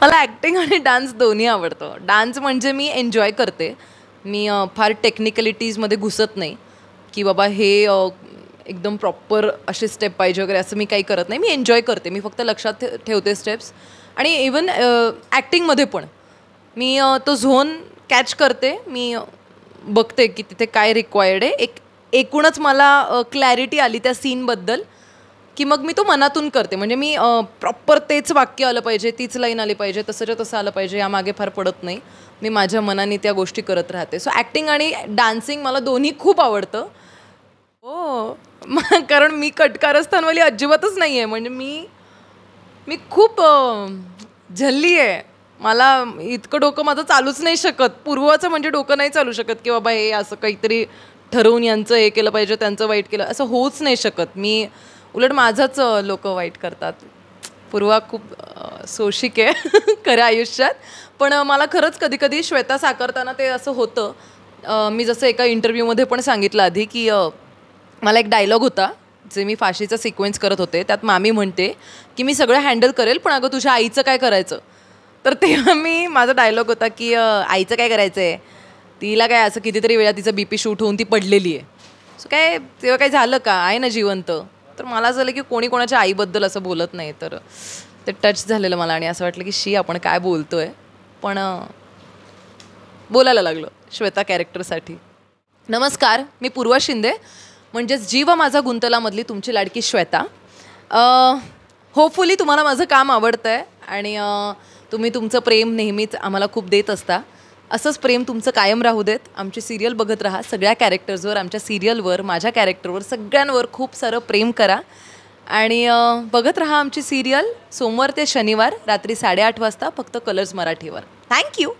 मला ॲक्टिंग आणि डान्स दोन्ही आवडतं डान्स म्हणजे मी एन्जॉय करते मी फार टेक्निकलिटीजमध्ये घुसत नाही की बाबा हे एकदम प्रॉपर असे स्टेप पाहिजे वगैरे असं मी काही करत नाही मी एन्जॉय करते मी फक्त लक्षात ठेवते स्टेप्स आणि इवन ॲक्टिंगमध्ये पण मी तो झोन कॅच करते मी बघते की तिथे काय रिक्वायर्ड आहे एक एकूणच मला क्लॅरिटी आली त्या सीनबद्दल की मग मी तो मनातून करते म्हणजे मी प्रॉपर तेच वाक्य आलं पाहिजे तीच लाईन आली पाहिजे तसंच्या तसं आलं पाहिजे यामागे फार पडत नाही मी माझ्या मनाने त्या गोष्टी करत राहते सो ॲक्टिंग आणि डान्सिंग मला दोन्ही खूप आवडतं हो कारण मी कटकारस्थानवाली अजिबातच नाही आहे म्हणजे मी मी खूप झल्ली आहे मला इतकं डोकं माझं चालूच नाही शकत पूर्वाचं म्हणजे डोकं नाही चालू शकत की बाबा हे असं काहीतरी ठरवून यांचं हे केलं पाहिजे त्यांचं वाईट केलं असं होऊच नाही शकत मी उलट माझंच लोक वाईट करतात पूर्वा खूप सोशिक आहे खऱ्या आयुष्यात पण मला खरंच कधी कधी श्वेता साकारताना ते असं होतं मी जसं एका इंटरव्ह्यूमध्ये पण सांगितलं आधी की मला एक डायलॉग होता जे मी फाशीचा सिक्वेन्स करत होते त्यात मामी म्हणते की मी सगळं हँडल करेल पण अगं तुझ्या आईचं काय करायचं तर तेव्हा मी माझा डायलॉग होता की आईचं काय करायचं आहे तिला काय असं कितीतरी वेळा तिचं बी पी शूट होऊन ती पडलेली आहे सो काय तेव्हा काय झालं का आहे ना जिवंत तर मला झालं की कोणी कोणाच्या आईबद्दल असं बोलत नाही तर ते टच झालेलं मला आणि असं वाटलं की शी आपण काय बोलतोय पण बोलायला लागलं श्वेता कॅरेक्टरसाठी नमस्कार मी पूर्वा शिंदे म्हणजेच जीव माझा गुंतलामधली तुमची लाडकी श्वेता होपफुली तुम्हाला माझं काम आवडतं आहे आणि तुम्ही तुमचं प्रेम नेहमीच आम्हाला खूप देत असता असंच प्रेम तुमचं कायम राहू देत आमची सिरियल बघत राहा सगळ्या कॅरेक्टर्सवर आमच्या सिरियलवर माझ्या कॅरेक्टरवर सगळ्यांवर खूप सारं प्रेम करा आणि बघत राहा आमची सिरियल सोमवार ते शनिवार रात्री साडेआठ वाजता फक्त कलर्स मराठीवर थँक्यू